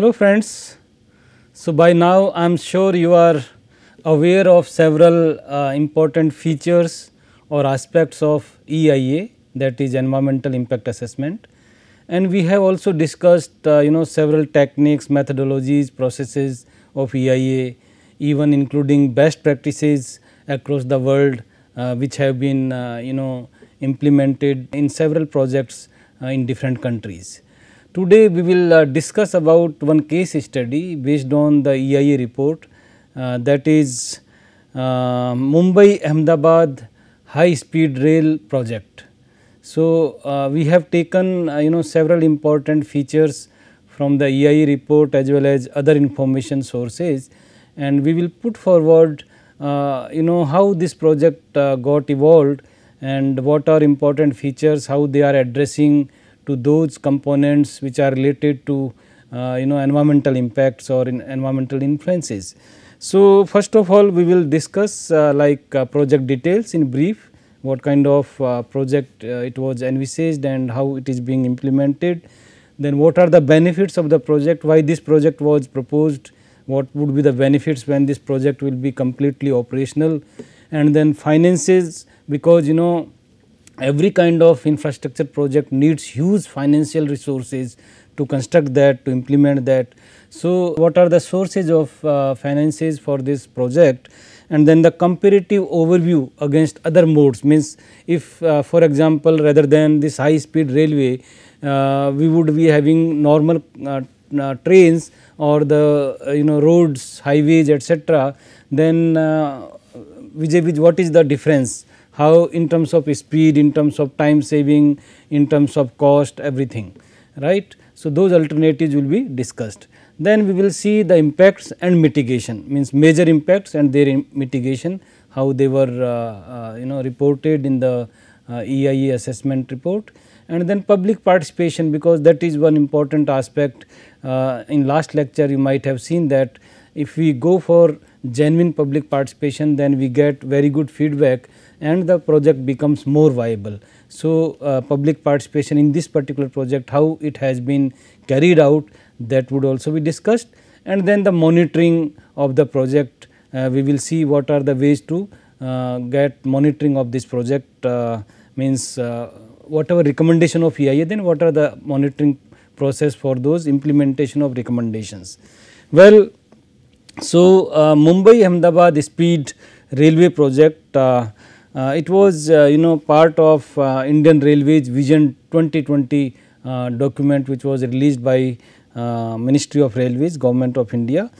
Hello friends. So, by now I am sure you are aware of several uh, important features or aspects of EIA that is environmental impact assessment and we have also discussed uh, you know several techniques, methodologies, processes of EIA even including best practices across the world uh, which have been uh, you know implemented in several projects uh, in different countries. Today we will uh, discuss about one case study based on the EIA report uh, that is uh, Mumbai Ahmedabad high speed rail project. So, uh, we have taken uh, you know several important features from the EIA report as well as other information sources and we will put forward uh, you know how this project got evolved and what are important features, how they are addressing to those components which are related to uh, you know environmental impacts or in environmental influences. So, first of all we will discuss uh, like uh, project details in brief what kind of uh, project uh, it was envisaged and how it is being implemented. Then what are the benefits of the project, why this project was proposed, what would be the benefits when this project will be completely operational and then finances because you know every kind of infrastructure project needs huge financial resources to construct that, to implement that. So, what are the sources of uh, finances for this project and then the comparative overview against other modes means if uh, for example, rather than this high speed railway, uh, we would be having normal uh, uh, trains or the uh, you know roads, highways etc. then vis is the difference how in terms of speed, in terms of time saving, in terms of cost everything right. So, those alternatives will be discussed. Then we will see the impacts and mitigation means major impacts and their mitigation how they were uh, uh, you know reported in the uh, EIE assessment report and then public participation because that is one important aspect. Uh, in last lecture you might have seen that if we go for genuine public participation then we get very good feedback and the project becomes more viable. So, uh, public participation in this particular project how it has been carried out that would also be discussed and then the monitoring of the project uh, we will see what are the ways to uh, get monitoring of this project uh, means uh, whatever recommendation of EIA then what are the monitoring process for those implementation of recommendations. Well, so uh, Mumbai Ahmedabad speed railway project uh, it was uh, you know part of uh, Indian Railways Vision 2020 document which was released by Ministry of Railways Government of India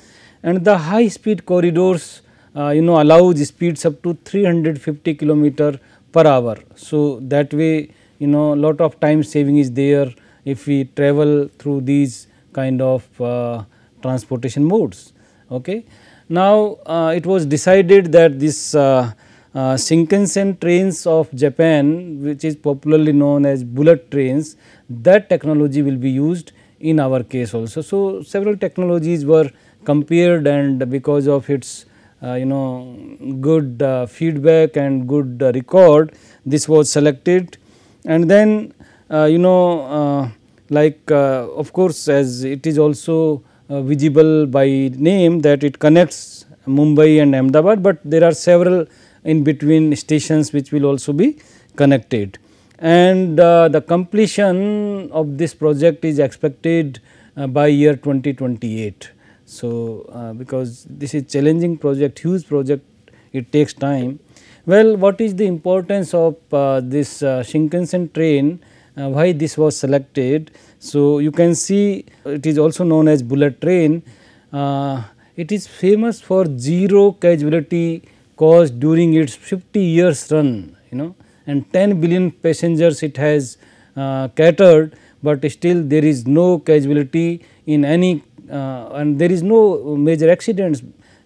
and the high speed corridors you know allows speeds up to 350 kilometer per hour. So, that way you know lot of time saving is there if we travel through these kind of uh, transportation modes. Okay. Now, uh, it was decided that this uh, uh, Shinkansen trains of Japan which is popularly known as bullet trains that technology will be used in our case also. So, several technologies were compared and because of its uh, you know good uh, feedback and good uh, record this was selected and then uh, you know uh, like uh, of course as it is also visible by name that it connects Mumbai and Ahmedabad, but there are several in between stations which will also be connected. And uh, the completion of this project is expected uh, by year 2028. So, uh, because this is challenging project, huge project, it takes time. Well, what is the importance of uh, this uh, Shinkansen train, uh, why this was selected? So, you can see it is also known as bullet train. it is famous for zero casualty caused during its 50 years run you know and 10 billion passengers it has uh, catered, but still there is no casualty in any uh, and there is no major accidents.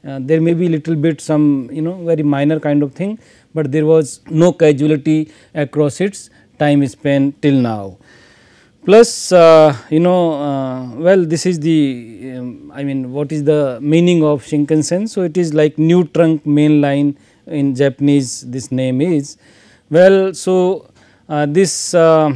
Uh, there may be little bit some you know very minor kind of thing, but there was no casualty across its time span till now plus uh, you know uh, well this is the um, I mean what is the meaning of Shinkansen. So, it is like new trunk main line in Japanese this name is well. So, uh, this uh,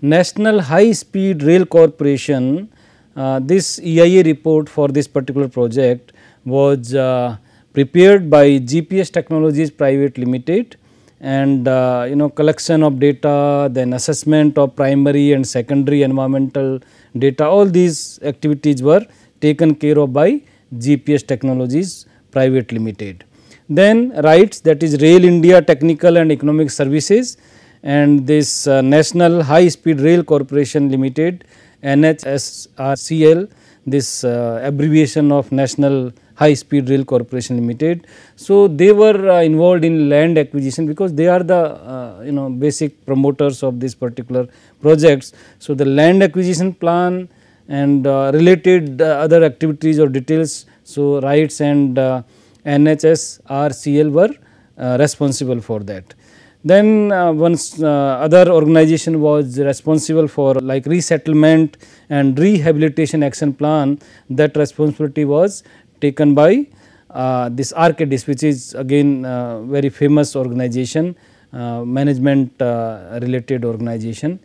National High Speed Rail Corporation uh, this EIA report for this particular project was uh, prepared by GPS Technologies Private Limited and uh, you know collection of data, then assessment of primary and secondary environmental data, all these activities were taken care of by GPS Technologies Private Limited. Then rights that is Rail India Technical and Economic Services and this uh, National High Speed Rail Corporation Limited NHSRCL this uh, abbreviation of National High Speed Rail Corporation Limited. So, they were uh, involved in land acquisition because they are the uh, you know basic promoters of this particular projects. So, the land acquisition plan and uh, related uh, other activities or details. So, rights and uh, RCL were uh, responsible for that. Then uh, once uh, other organization was responsible for like resettlement and rehabilitation action plan that responsibility was taken by uh, this Arcadis which is again uh, very famous organization uh, management related organization.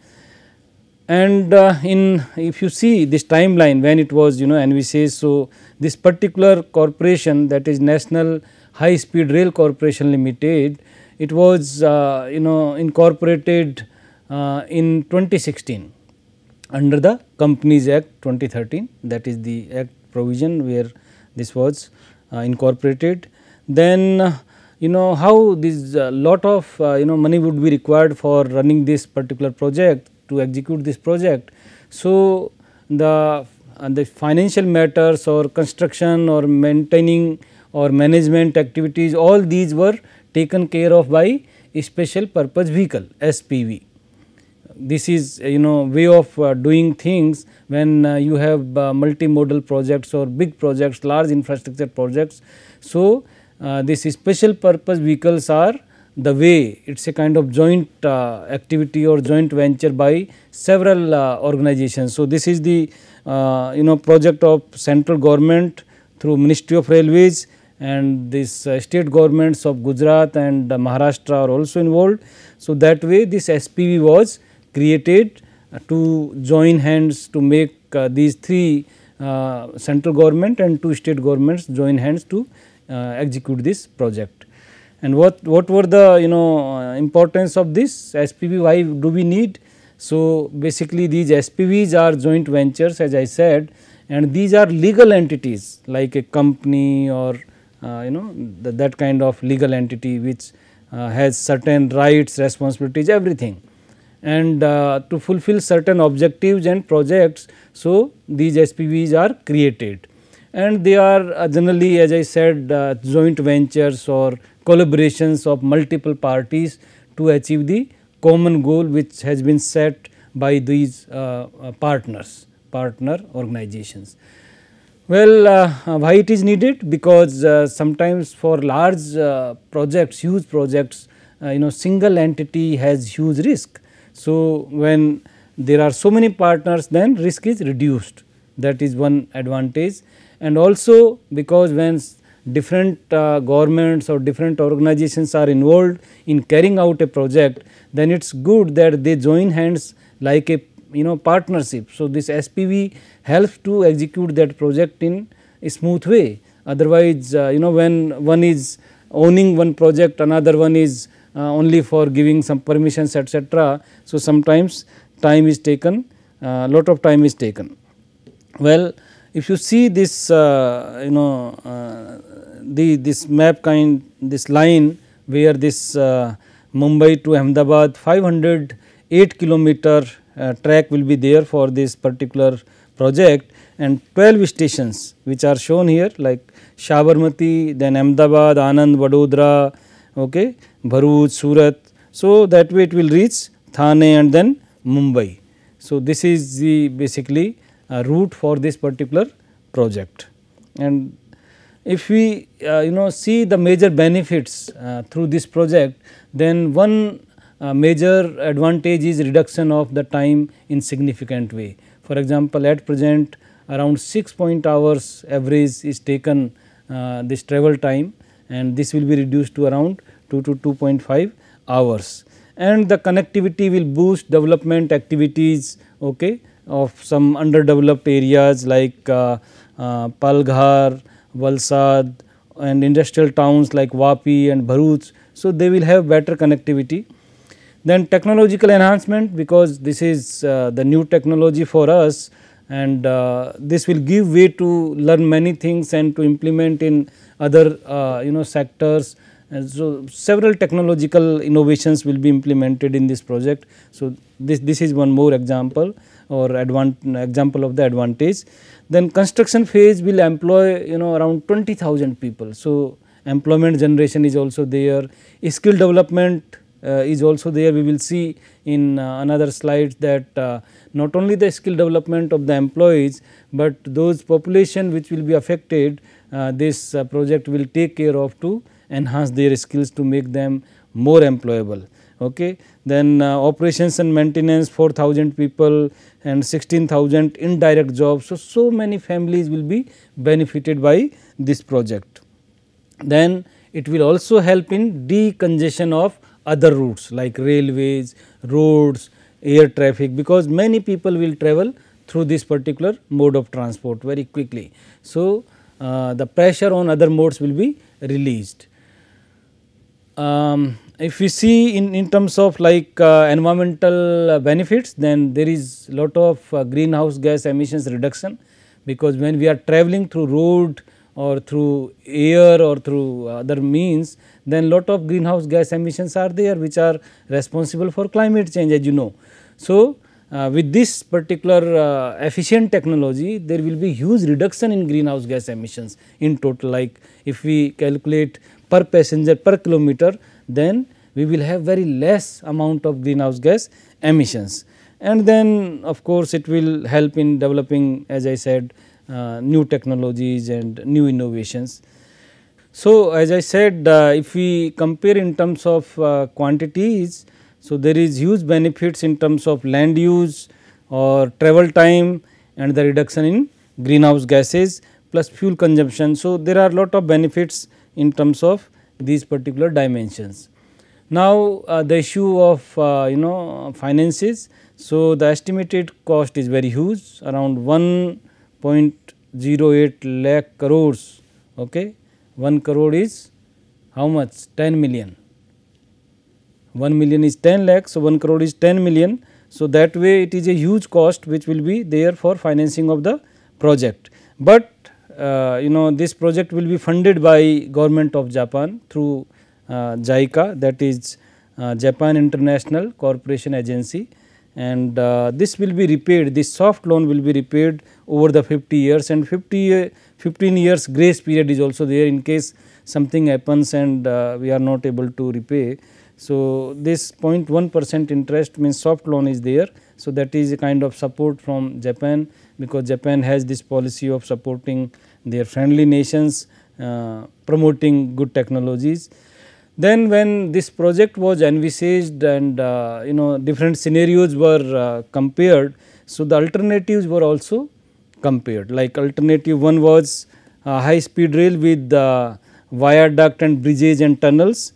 And in if you see this timeline when it was you know envisaged, so this particular corporation that is National High Speed Rail Corporation Limited, it was uh, you know incorporated uh, in 2016 under the Companies Act 2013 that is the act provision where this was uh, incorporated. Then uh, you know how this uh, lot of you know money would be required for running this particular project to execute this project. So, the and the financial matters or construction or maintaining or management activities all these were taken care of by special purpose vehicle SPV this is uh, you know way of uh, doing things when uh, you have uh, multimodal projects or big projects large infrastructure projects. So, uh, this special purpose vehicles are the way it is a kind of joint uh, activity or joint venture by several organizations. So, this is the you know project of central government through ministry of railways and these uh, state governments of Gujarat and uh, Maharashtra are also involved. So, that way this SPV was created uh, to join hands to make uh, these three uh, central government and two state governments join hands to execute this project. And what, what were the you know importance of this SPV, why do we need? So, basically these SPVs are joint ventures as I said and these are legal entities like a company or uh, you know the, that kind of legal entity which uh, has certain rights, responsibilities, everything and uh, to fulfill certain objectives and projects. So, these SPVs are created and they are uh, generally as I said uh, joint ventures or collaborations of multiple parties to achieve the common goal which has been set by these uh, uh, partners, partner organizations. Well, uh, why it is needed? Because sometimes for large projects, huge projects, you know single entity has huge risk so, when there are so many partners then risk is reduced that is one advantage and also because when different uh, governments or different organizations are involved in carrying out a project then it is good that they join hands like a you know partnership. So, this SPV helps to execute that project in a smooth way otherwise uh, you know when one is owning one project another one is uh, only for giving some permissions etc. So, sometimes time is taken uh, lot of time is taken. Well, if you see this uh, you know the this map kind this line where this Mumbai to Ahmedabad 508 kilometer uh, track will be there for this particular project and 12 stations which are shown here like Shabarmati, then Ahmedabad, Anand, Vadodara, okay, Bharuch, Surat. So, that way it will reach Thane and then Mumbai. So, this is the basically a uh, route for this particular project. And if we uh, you know see the major benefits uh, through this project, then one uh, major advantage is reduction of the time in significant way. For example, at present around 6 point hours average is taken uh, this travel time and this will be reduced to around 2 to 2.5 hours and the connectivity will boost development activities okay, of some underdeveloped areas like uh, uh, Palghar, Valsad and industrial towns like Vapi and Bharuch. So, they will have better connectivity. Then technological enhancement because this is uh, the new technology for us and uh, this will give way to learn many things and to implement in other uh, you know sectors so, several technological innovations will be implemented in this project. So, this, this is one more example or example of the advantage. Then construction phase will employ you know around 20,000 people. So, employment generation is also there, skill development uh, is also there. We will see in uh, another slide that uh, not only the skill development of the employees, but those population which will be affected, uh, this uh, project will take care of to enhance their skills to make them more employable. Okay. Then uh, operations and maintenance 4000 people and 16000 indirect jobs. So, so many families will be benefited by this project. Then it will also help in decongestion of other routes like railways, roads, air traffic because many people will travel through this particular mode of transport very quickly. So, uh, the pressure on other modes will be released. Um, if we see in, in terms of like uh, environmental uh, benefits then there is lot of uh, greenhouse gas emissions reduction because when we are traveling through road or through air or through other means then lot of greenhouse gas emissions are there which are responsible for climate change as you know. So, uh, with this particular uh, efficient technology there will be huge reduction in greenhouse gas emissions in total like if we calculate per passenger per kilometer then we will have very less amount of greenhouse gas emissions. And then of course, it will help in developing as I said uh, new technologies and new innovations. So, as I said uh, if we compare in terms of uh, quantities, so there is huge benefits in terms of land use or travel time and the reduction in greenhouse gases plus fuel consumption. So, there are lot of benefits in terms of these particular dimensions. Now, uh, the issue of uh, you know finances. So, the estimated cost is very huge around 1.08 lakh crores. Okay. 1 crore is how much 10 million. 1 million is 10 lakh. So, 1 crore is 10 million. So, that way it is a huge cost which will be there for financing of the project. But uh, you know this project will be funded by government of Japan through uh, JICA that is uh, Japan International Corporation Agency and this will be repaid this soft loan will be repaid over the 50 years and 50 15 years grace period is also there in case something happens and we are not able to repay. So, this 0.1 percent interest means soft loan is there. So, that is a kind of support from Japan because Japan has this policy of supporting their friendly nations, uh, promoting good technologies. Then when this project was envisaged and uh, you know different scenarios were uh, compared, so the alternatives were also compared like alternative one was high speed rail with uh, viaduct and bridges and tunnels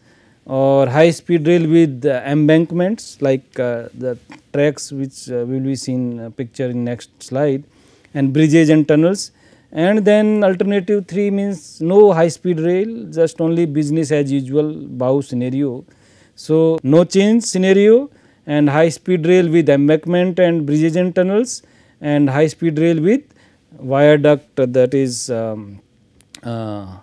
or high speed rail with embankments like uh, the tracks which uh, will be seen uh, picture in next slide and bridges and tunnels and then alternative 3 means no high speed rail just only business as usual bow scenario. So, no change scenario and high speed rail with embankment and bridges and tunnels and high speed rail with viaduct that is um, uh,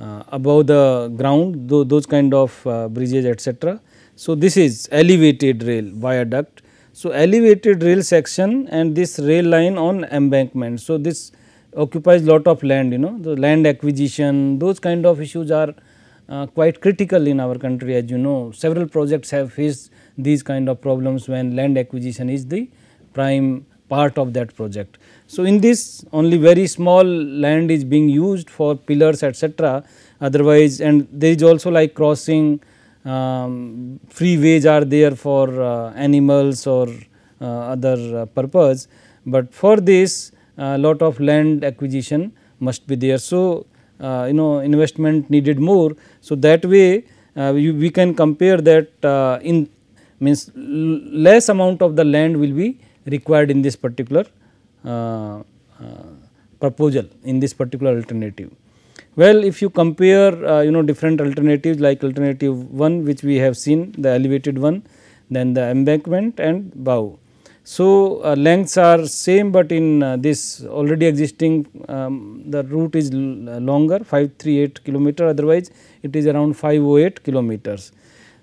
uh, above the ground th those kind of uh, bridges etc. So, this is elevated rail viaduct. So, elevated rail section and this rail line on embankment. So, this occupies lot of land you know the land acquisition those kind of issues are uh, quite critical in our country as you know several projects have faced these kind of problems when land acquisition is the prime part of that project. So, in this only very small land is being used for pillars etc. otherwise and there is also like crossing um, freeways are there for uh, animals or uh, other uh, purpose, but for this lot of land acquisition must be there. So, uh, you know investment needed more. So, that way you, uh, we can compare that in means less amount of the land will be required in this particular uh, uh, proposal in this particular alternative. Well, if you compare uh, you know different alternatives like alternative 1 which we have seen the elevated one then the embankment and bow. So, uh, lengths are same, but in uh, this already existing um, the route is uh, longer 538 kilometer otherwise it is around 508 kilometers.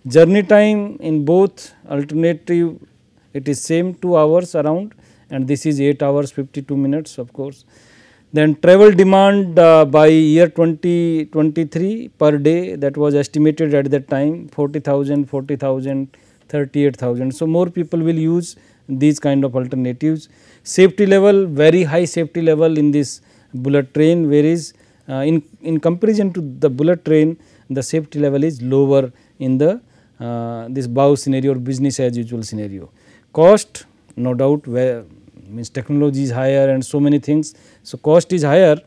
Journey time in both alternative it is same 2 hours around and this is 8 hours 52 minutes of course. Then travel demand uh, by year 2023 per day that was estimated at that time 40,000, 40,000, 38,000. So, more people will use these kind of alternatives. Safety level very high safety level in this bullet train whereas uh, in, in comparison to the bullet train the safety level is lower in the uh, this bow scenario or business as usual scenario cost no doubt where means technology is higher and so many things. So, cost is higher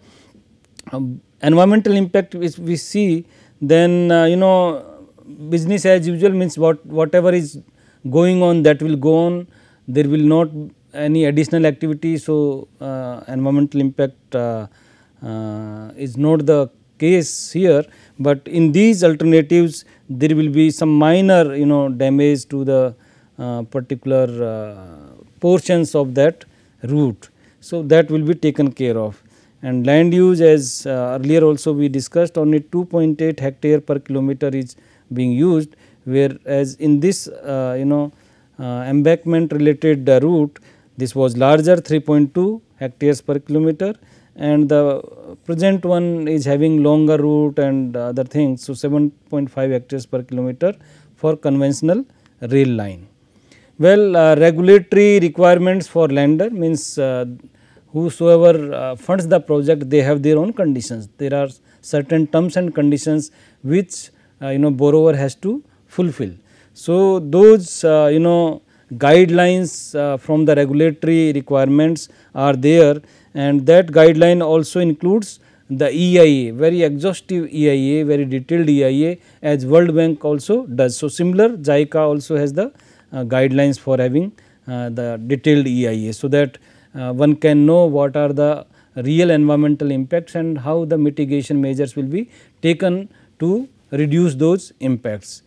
um, environmental impact which we see then uh, you know business as usual means what whatever is going on that will go on there will not any additional activity. So, uh, environmental impact uh, uh is not the case here, but in these alternatives there will be some minor you know damage to the uh, particular uh, portions of that route. So, that will be taken care of and land use as uh, earlier also we discussed only 2.8 hectare per kilometer is being used whereas in this you know embankment related route this was larger 3.2 hectares per kilometer and the present one is having longer route and other things. So, 7.5 hectares per kilometer for conventional rail line. Well, uh, regulatory requirements for lender means uh, whosoever uh, funds the project they have their own conditions. There are certain terms and conditions which uh, you know borrower has to fulfill. So, those uh, you know guidelines uh, from the regulatory requirements are there and that guideline also includes the EIA very exhaustive EIA very detailed EIA as World Bank also does. So, similar JICA also has the uh, guidelines for having uh, the detailed EIA. So, that uh, one can know what are the real environmental impacts and how the mitigation measures will be taken to reduce those impacts.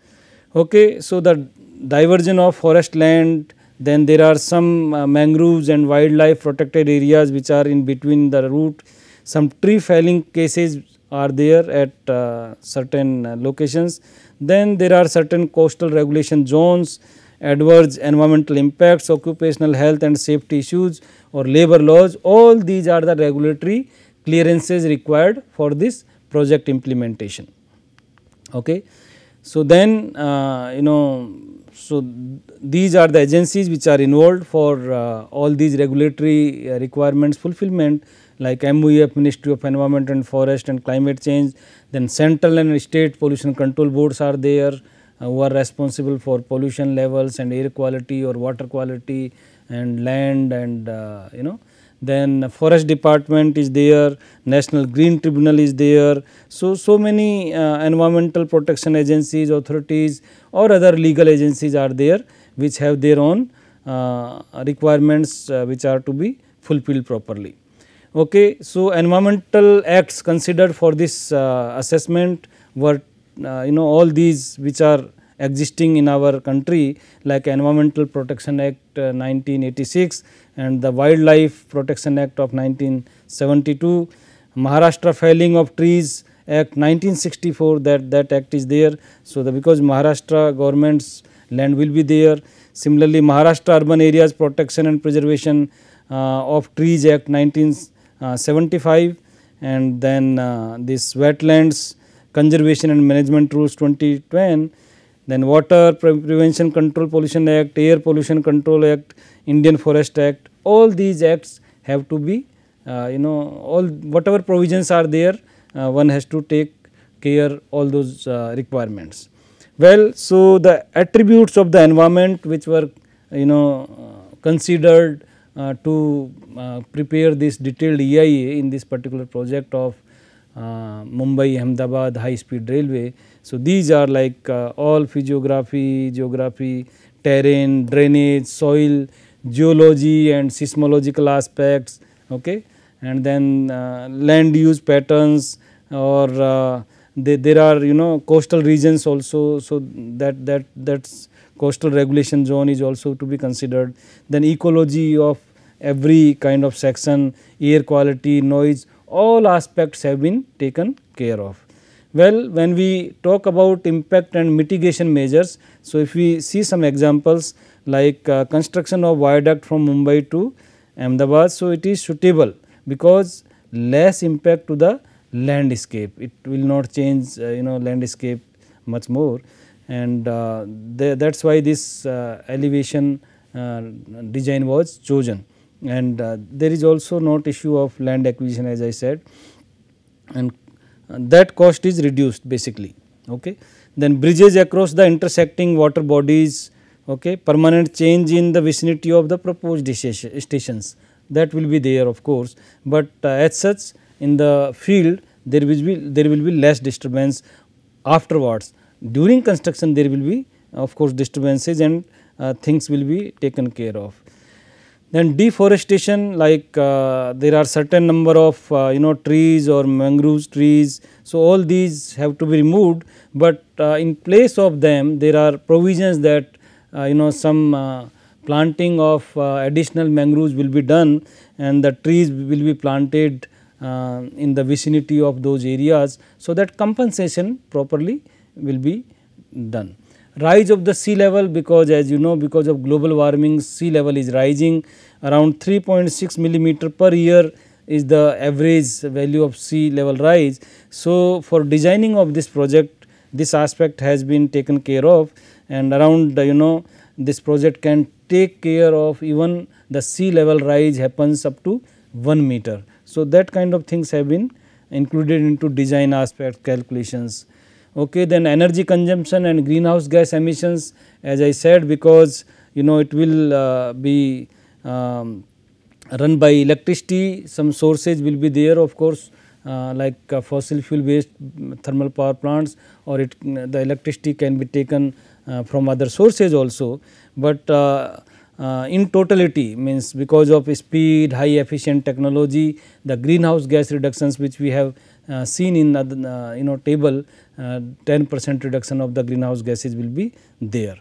Okay, so, the diversion of forest land, then there are some uh, mangroves and wildlife protected areas which are in between the route. Some tree felling cases are there at uh, certain uh, locations. Then there are certain coastal regulation zones adverse environmental impacts, occupational health and safety issues or labor laws, all these are the regulatory clearances required for this project implementation. Okay. So, then uh, you know, so these are the agencies which are involved for uh, all these regulatory uh, requirements fulfillment like MoEF Ministry of Environment and Forest and Climate Change, then central and state pollution control boards are there, uh, who are responsible for pollution levels and air quality or water quality and land and uh, you know then forest department is there, national green tribunal is there. So, so many uh, environmental protection agencies, authorities or other legal agencies are there which have their own uh, requirements uh, which are to be fulfilled properly. Okay. So, environmental acts considered for this uh, assessment were uh, you know all these which are existing in our country like Environmental Protection Act 1986 uh, and the Wildlife Protection Act of 1972, Maharashtra Felling of Trees Act 1964 that that act is there. So, the because Maharashtra government's land will be there. Similarly, Maharashtra Urban Areas Protection and Preservation uh, of Trees Act 1975 and then uh, this Wetlands Conservation and Management Rules 2010, then Water Pre Prevention Control Pollution Act, Air Pollution Control Act, Indian Forest Act, all these acts have to be uh, you know all whatever provisions are there uh, one has to take care all those uh, requirements. Well, so the attributes of the environment which were you know considered uh, to uh, prepare this detailed EIA in this particular project of uh, Mumbai Ahmedabad high speed railway. So, these are like uh, all physiography, geography, terrain, drainage, soil, geology and seismological aspects okay and then uh, land use patterns or uh, they, there are you know coastal regions also so that that that's coastal regulation zone is also to be considered then ecology of every kind of section air quality noise all aspects have been taken care of. Well, when we talk about impact and mitigation measures, so if we see some examples like uh, construction of viaduct from Mumbai to Ahmedabad, so it is suitable because less impact to the landscape, it will not change uh, you know landscape much more and uh, that is why this uh, elevation uh, design was chosen and uh, there is also not issue of land acquisition as I said and uh, that cost is reduced basically. Okay. Then bridges across the intersecting water bodies, okay, permanent change in the vicinity of the proposed stations that will be there of course, but uh, as such in the field there will be there will be less disturbance afterwards. During construction there will be of course disturbances and uh, things will be taken care of. Then deforestation like uh, there are certain number of uh, you know trees or mangroves trees. So, all these have to be removed, but uh, in place of them there are provisions that uh, you know some uh, planting of uh, additional mangroves will be done and the trees will be planted in the vicinity of those areas. So, that compensation properly will be done rise of the sea level because as you know because of global warming sea level is rising around 3.6 millimeter per year is the average value of sea level rise. So, for designing of this project this aspect has been taken care of and around you know this project can take care of even the sea level rise happens up to 1 meter. So, that kind of things have been included into design aspect calculations okay then energy consumption and greenhouse gas emissions as i said because you know it will uh, be um, run by electricity some sources will be there of course uh, like uh, fossil fuel based thermal power plants or it, the electricity can be taken uh, from other sources also but uh, uh, in totality means because of speed high efficient technology the greenhouse gas reductions which we have uh, seen in uh, you know table uh, 10 percent reduction of the greenhouse gases will be there.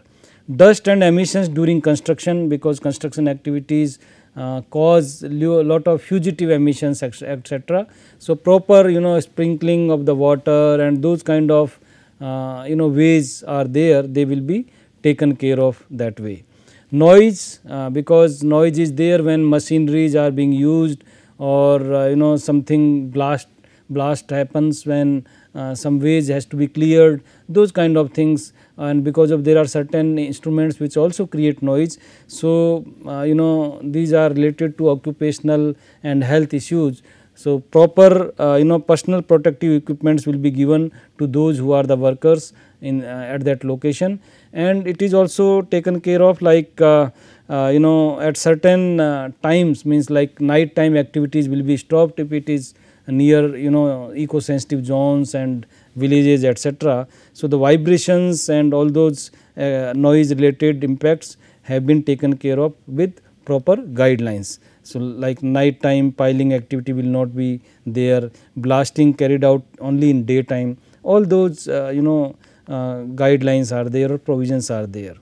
Dust and emissions during construction because construction activities uh, cause a lot of fugitive emissions etc. So, proper you know sprinkling of the water and those kind of uh, you know ways are there they will be taken care of that way. Noise uh, because noise is there when machineries are being used or you know something blast blast happens when uh, some waste has to be cleared those kind of things and because of there are certain instruments which also create noise. So, uh, you know these are related to occupational and health issues. So, proper uh, you know personal protective equipments will be given to those who are the workers in uh, at that location and it is also taken care of like uh, uh, you know at certain uh, times means like night time activities will be stopped if it is near you know eco sensitive zones and villages etc. So, the vibrations and all those uh, noise related impacts have been taken care of with proper guidelines. So, like night time piling activity will not be there, blasting carried out only in daytime, all those uh, you know uh, guidelines are there or provisions are there.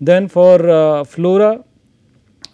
Then for uh, flora,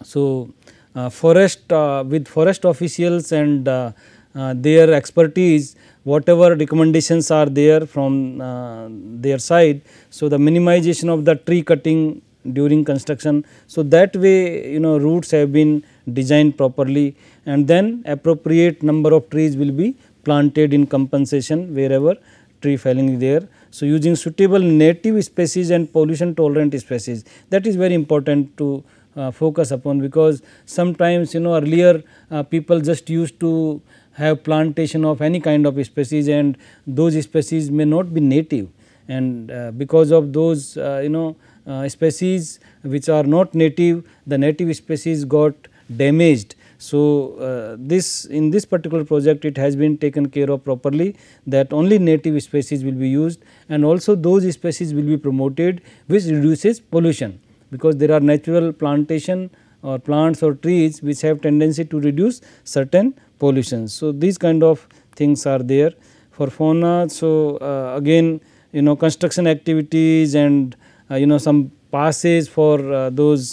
so uh, forest uh, with forest officials and uh, uh, their expertise whatever recommendations are there from uh, their side. So, the minimization of the tree cutting during construction. So, that way you know roots have been designed properly and then appropriate number of trees will be planted in compensation wherever tree felling is there. So, using suitable native species and pollution tolerant species that is very important to uh, focus upon because sometimes you know earlier uh, people just used to have plantation of any kind of species and those species may not be native and uh, because of those uh, you know uh, species which are not native the native species got damaged. So, uh, this in this particular project it has been taken care of properly that only native species will be used and also those species will be promoted which reduces pollution because there are natural plantation or plants or trees which have tendency to reduce certain pollution. So, these kind of things are there for fauna. Uh, so, uh, again you know construction activities and uh, you know some passes for uh, those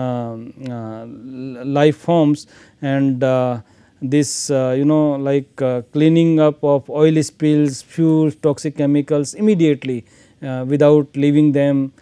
um, uh, life forms and uh, this you know like cleaning up of oil spills, fuels, toxic chemicals immediately without leaving them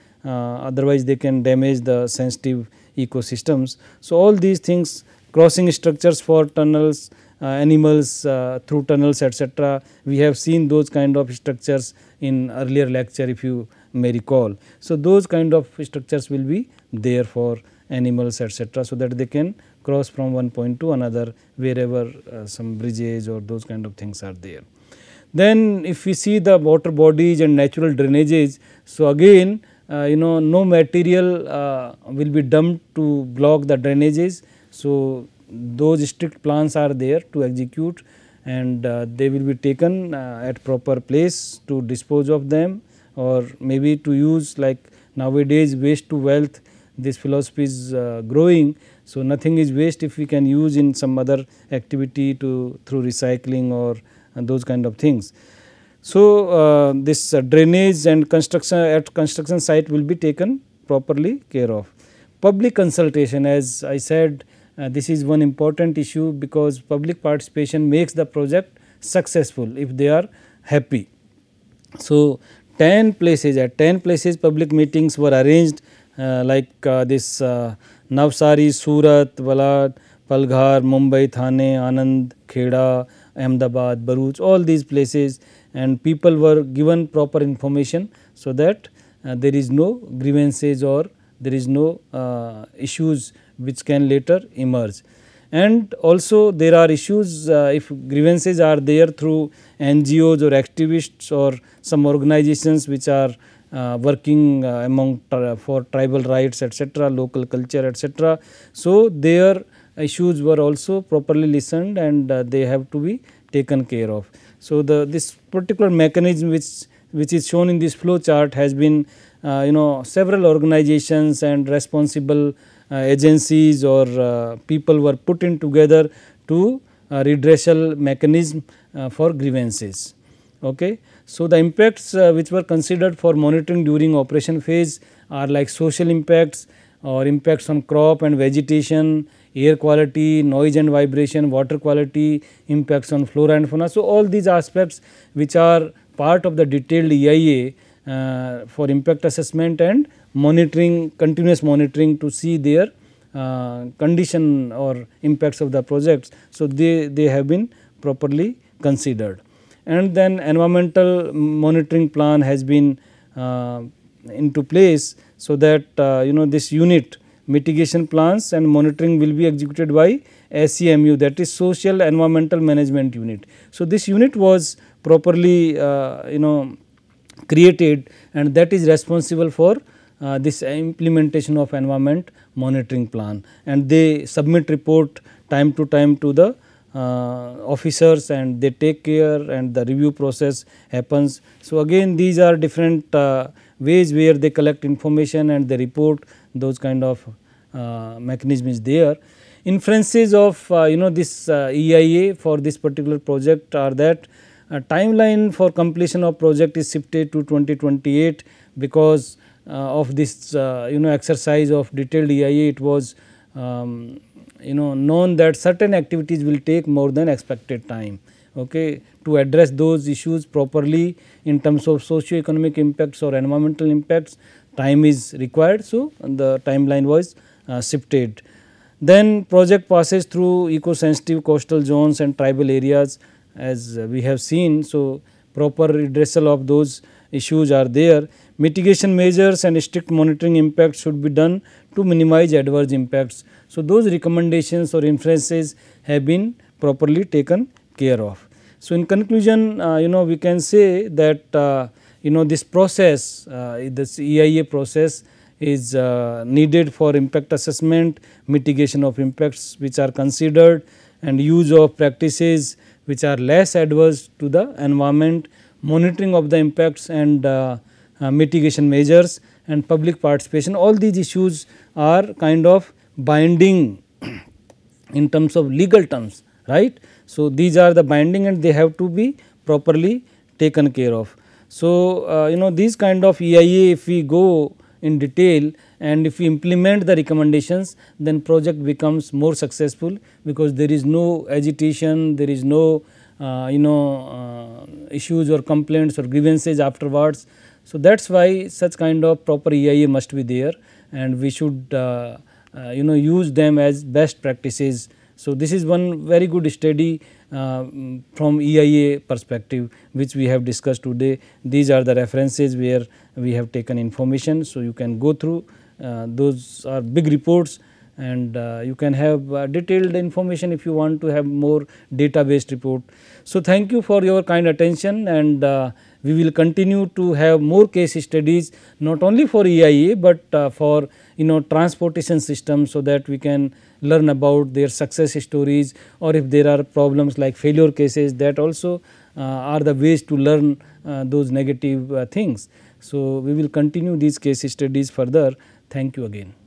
otherwise they can damage the sensitive ecosystems. So, all these things crossing structures for tunnels uh, animals uh, through tunnels etc. We have seen those kind of structures in earlier lecture if you may recall. So, those kind of structures will be there for animals etc. So, that they can cross from one point to another wherever uh, some bridges or those kind of things are there. Then if we see the water bodies and natural drainages, so again uh, you know no material uh, will be dumped to block the drainages. So, those strict plans are there to execute and uh, they will be taken uh, at proper place to dispose of them or maybe to use like nowadays waste to wealth this philosophy is uh, growing. So, nothing is waste if we can use in some other activity to through recycling or uh, those kind of things. So, uh, this uh, drainage and construction at construction site will be taken properly care of. Public consultation as I said uh, this is one important issue because public participation makes the project successful if they are happy. So, 10 places at 10 places public meetings were arranged uh, like uh, this uh, Navsari, Surat, Balad, Palghar, Mumbai, Thane, Anand, Kheda, Ahmedabad, Baruch all these places and people were given proper information. So, that uh, there is no grievances or there is no uh, issues which can later emerge. And also there are issues uh, if grievances are there through NGOs or activists or some organizations which are uh, working uh, among tri for tribal rights etc., local culture etc. So, their issues were also properly listened and uh, they have to be taken care of. So, the this particular mechanism which which is shown in this flow chart has been uh, you know several organizations and responsible uh, agencies or uh, people were put in together to uh, redressal mechanism for grievances. Okay. So, the impacts which were considered for monitoring during operation phase are like social impacts or impacts on crop and vegetation, air quality, noise and vibration, water quality, impacts on flora and fauna. So, all these aspects which are part of the detailed EIA uh, for impact assessment and monitoring continuous monitoring to see their uh, condition or impacts of the projects. So, they, they have been properly considered and then environmental monitoring plan has been uh, into place. So, that you know this unit mitigation plans and monitoring will be executed by SEMU that is social environmental management unit. So, this unit was properly uh, you know created and that is responsible for uh, this implementation of environment monitoring plan and they submit report time to time to the uh, officers and they take care and the review process happens. So, again these are different uh, ways where they collect information and they report those kind of uh, mechanism is there. Inferences of uh, you know this uh, EIA for this particular project are that a timeline for completion of project is shifted to 2028 because uh, of this uh, you know exercise of detailed EIA it was um, you know known that certain activities will take more than expected time okay to address those issues properly in terms of socio-economic impacts or environmental impacts time is required. So, the timeline was uh, shifted. Then project passes through eco-sensitive coastal zones and tribal areas as we have seen. So, proper redressal of those issues are there. Mitigation measures and strict monitoring impact should be done to minimize adverse impacts. So, those recommendations or inferences have been properly taken care of. So, in conclusion uh, you know we can say that uh, you know this process uh, this EIA process is uh, needed for impact assessment, mitigation of impacts which are considered and use of practices which are less adverse to the environment, monitoring of the impacts and uh, uh, mitigation measures and public participation. All these issues are kind of binding in terms of legal terms, right. So, these are the binding and they have to be properly taken care of. So, uh, you know these kind of EIA if we go in detail and if we implement the recommendations then project becomes more successful because there is no agitation, there is no uh, you know uh, issues or complaints or grievances afterwards. So, that is why such kind of proper EIA must be there and we should uh, uh, you know use them as best practices. So, this is one very good study uh, from EIA perspective which we have discussed today. These are the references where we have taken information. So, you can go through uh, those are big reports and uh, you can have uh, detailed information if you want to have more data based report. So, thank you for your kind attention and we will continue to have more case studies not only for EIA, but uh, for you know transportation system, so that we can learn about their success stories or if there are problems like failure cases that also uh, are the ways to learn uh, those negative things. So, we will continue these case studies further. Thank you again.